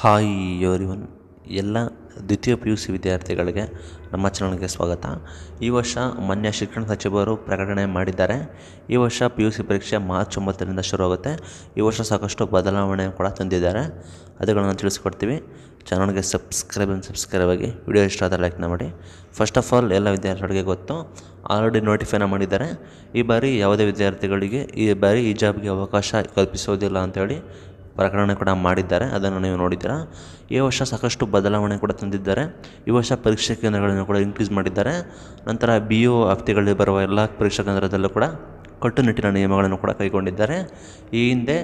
hi ಯೋರಿವನ್ ಎಲ್ಲ ದ್ವಿತೀಯ P U C ವಿದ್ಯಾರ್ಥಿಗಳಿಗೆ ನಮ್ಮ ಚಾನಲ್ಗೆ ಸ್ವಾಗತ ಈ ವರ್ಷ ಮಾನ್ಯ ಶಿಕ್ಷಣ ಸಚಿವರು ಪ್ರಕಟಣೆ ಮಾಡಿದ್ದಾರೆ ಈ ವರ್ಷ ಪಿ ಯು ಸಿ ಪರೀಕ್ಷೆ ಮಾರ್ಚ್ ಒಂಬತ್ತರಿಂದ ಶುರುವಾಗುತ್ತೆ ಈ ವರ್ಷ ಸಾಕಷ್ಟು ಬದಲಾವಣೆ ಕೂಡ ತಂದಿದ್ದಾರೆ ಅದುಗಳನ್ನು ತಿಳಿಸ್ಕೊಡ್ತೀವಿ ಚಾನಲ್ಗೆ ಸಬ್ಸ್ಕ್ರೈಬ್ ಸಬ್ಸ್ಕ್ರೈಬ್ ಆಗಿ ವಿಡಿಯೋ ಇಷ್ಟ ಆದರೆ ಲೈಕ್ನ ಮಾಡಿ ಫಸ್ಟ್ ಆಫ್ ಆಲ್ ಎಲ್ಲ ವಿದ್ಯಾರ್ಥಿಗಳಿಗೆ ಗೊತ್ತು ಆಲ್ರೆಡಿ ನೋಟಿಫೈನ ಮಾಡಿದ್ದಾರೆ ಈ ಬಾರಿ ಯಾವುದೇ ವಿದ್ಯಾರ್ಥಿಗಳಿಗೆ ಈ ಬಾರಿ ಈ ಜಾಬ್ಗೆ ಅವಕಾಶ ಕಲ್ಪಿಸೋದಿಲ್ಲ ಅಂಥೇಳಿ ಪ್ರಕಟಣೆ ಕೂಡ ಮಾಡಿದ್ದಾರೆ ಅದನ್ನು ನೀವು ನೋಡಿದ್ದೀರಾ ಈ ವರ್ಷ ಸಾಕಷ್ಟು ಬದಲಾವಣೆ ಕೂಡ ತಂದಿದ್ದಾರೆ ಈ ವರ್ಷ ಪರೀಕ್ಷಾ ಕೇಂದ್ರಗಳನ್ನು ಕೂಡ ಇನ್ಕ್ರೀಸ್ ಮಾಡಿದ್ದಾರೆ ನಂತರ ಬಿ ಯು ವ್ಯಾಪ್ತಿಗಳಲ್ಲಿ ಬರುವ ಎಲ್ಲ ಪರೀಕ್ಷಾ ಕೇಂದ್ರದಲ್ಲೂ ಕೂಡ ಕಟ್ಟುನಿಟ್ಟಿನ ನಿಯಮಗಳನ್ನು ಕೂಡ ಕೈಗೊಂಡಿದ್ದಾರೆ ಈ ಹಿಂದೆ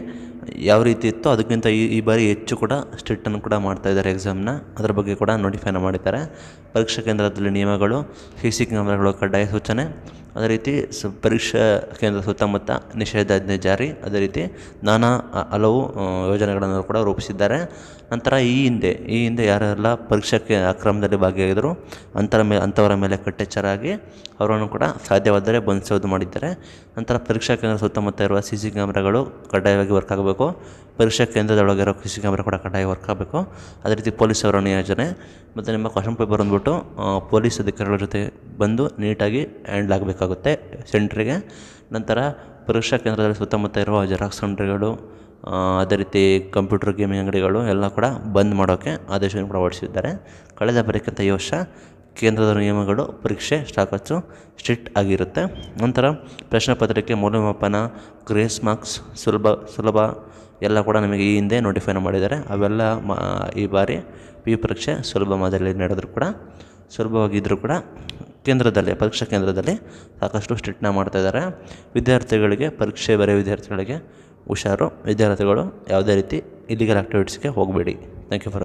ಯಾವ ರೀತಿ ಇತ್ತು ಅದಕ್ಕಿಂತ ಈ ಈ ಬಾರಿ ಹೆಚ್ಚು ಕೂಡ ಸ್ಟ್ರಿಕ್ಟನ್ನು ಕೂಡ ಮಾಡ್ತಾ ಇದ್ದಾರೆ ಎಕ್ಸಾಮ್ನ ಅದರ ಬಗ್ಗೆ ಕೂಡ ನೋಟಿಫೈನ ಮಾಡಿದ್ದಾರೆ ಪರೀಕ್ಷಾ ಕೇಂದ್ರದಲ್ಲಿ ನಿಯಮಗಳು ಸಿ ಸಿ ಕ್ಯಾಮ್ರಾಗಳು ಕಡ್ಡಾಯ ಸೂಚನೆ ಅದೇ ರೀತಿ ಸ ಪರೀಕ್ಷಾ ಕೇಂದ್ರ ಸುತ್ತಮುತ್ತ ನಿಷೇಧಾಜ್ಞೆ ಜಾರಿ ಅದೇ ರೀತಿ ನಾನಾ ಹಲವು ಯೋಜನೆಗಳನ್ನು ಕೂಡ ರೂಪಿಸಿದ್ದಾರೆ ನಂತರ ಈ ಹಿಂದೆ ಈ ಹಿಂದೆ ಯಾರೆಲ್ಲ ಪರೀಕ್ಷಾ ಅಕ್ರಮದಲ್ಲಿ ಭಾಗಿಯಾಗಿದ್ದರು ಅಂತರ ಮೇಲೆ ಅಂಥವರ ಮೇಲೆ ಕಟ್ಟೆಚ್ಚರಾಗಿ ಅವರನ್ನು ಕೂಡ ಸಾಧ್ಯವಾದರೆ ಬಂಧಿಸೋದು ಮಾಡಿದ್ದಾರೆ ನಂತರ ಪರೀಕ್ಷಾ ಕೇಂದ್ರ ಸುತ್ತಮುತ್ತ ಇರುವ ಸಿ ಸಿ ಕ್ಯಾಮ್ರಾಗಳು ಕಡ್ಡಾಯವಾಗಿ ವರ್ಕ್ ಆಗಬೇಕು ಪರೀಕ್ಷಾ ಪರೀಕ್ಷಾ ಕೇಂದ್ರದೊಳಗಿರೋ ಸಿ ಕ್ಯಾಮ್ರಾ ಕೂಡ ಕಡ್ಡಾಯ ವರ್ಕ್ ಆಗಬೇಕು ಅದೇ ರೀತಿ ಪೊಲೀಸ್ ಅವರ ನಿಯೋಜನೆ ಮತ್ತು ನಿಮ್ಮ ಕ್ವಶನ್ ಪೇಪರ್ ಬಂದುಬಿಟ್ಟು ಪೊಲೀಸ್ ಅಧಿಕಾರಿಗಳ ಜೊತೆ ಬಂದು ನೀಟಾಗಿ ಹ್ಯಾಂಡ್ಲ್ ಆಗಬೇಕಾಗುತ್ತೆ ಸೆಂಟ್ರಿಗೆ ನಂತರ ಪರೀಕ್ಷಾ ಕೇಂದ್ರದಲ್ಲಿ ಸುತ್ತಮುತ್ತ ಇರುವ ಜೆರಾಕ್ಸ್ ಸೆಂಟ್ರಿಗಳು ಅದೇ ರೀತಿ ಕಂಪ್ಯೂಟರ್ ಗೇಮಿಂಗ್ ಅಂಗಡಿಗಳು ಎಲ್ಲ ಕೂಡ ಬಂದ್ ಮಾಡೋಕ್ಕೆ ಆದೇಶವನ್ನು ಕೂಡ ಹೊರಡಿಸಿದ್ದಾರೆ ಕಳೆದ ಬರೀಕಂತ ಈ ವರ್ಷ ಕೇಂದ್ರದ ನಿಯಮಗಳು ಪರೀಕ್ಷೆ ಸಾಕಷ್ಟು ಸ್ಟ್ರಿಕ್ಟ್ ಆಗಿರುತ್ತೆ ನಂತರ ಪ್ರಶ್ನೆ ಪತ್ರಿಕೆ ಮೌಲ್ಯಮಾಪನ ಗ್ರೇಸ್ ಮಾರ್ಕ್ಸ್ ಸುಲಭ ಸುಲಭ ಎಲ್ಲ ಕೂಡ ನಮಗೆ ಈ ಹಿಂದೆ ನೋಟಿಫೈನ ಮಾಡಿದ್ದಾರೆ ಅವೆಲ್ಲ ಮಾ ಈ ಬಾರಿ ಪಿ ಪರೀಕ್ಷೆ ಸುಲಭ ಮಾದರಿಯಲ್ಲಿ ನಡೆದರೂ ಕೂಡ ಸುಲಭವಾಗಿದ್ದರೂ ಕೂಡ ಕೇಂದ್ರದಲ್ಲಿ ಪರೀಕ್ಷಾ ಕೇಂದ್ರದಲ್ಲಿ ಸಾಕಷ್ಟು ಸ್ಟ್ರಿಕ್ಟ್ನ ಇದ್ದಾರೆ ವಿದ್ಯಾರ್ಥಿಗಳಿಗೆ ಪರೀಕ್ಷೆ ಬರೆಯ ವಿದ್ಯಾರ್ಥಿಗಳಿಗೆ ಹುಷಾರು ವಿದ್ಯಾರ್ಥಿಗಳು ಯಾವುದೇ ರೀತಿ ಇಲ್ಲಿಗಲ್ ಆ್ಯಕ್ಟಿವಿಟೀಸ್ಗೆ ಹೋಗಬೇಡಿ ಥ್ಯಾಂಕ್ ಯು ಫಾರ್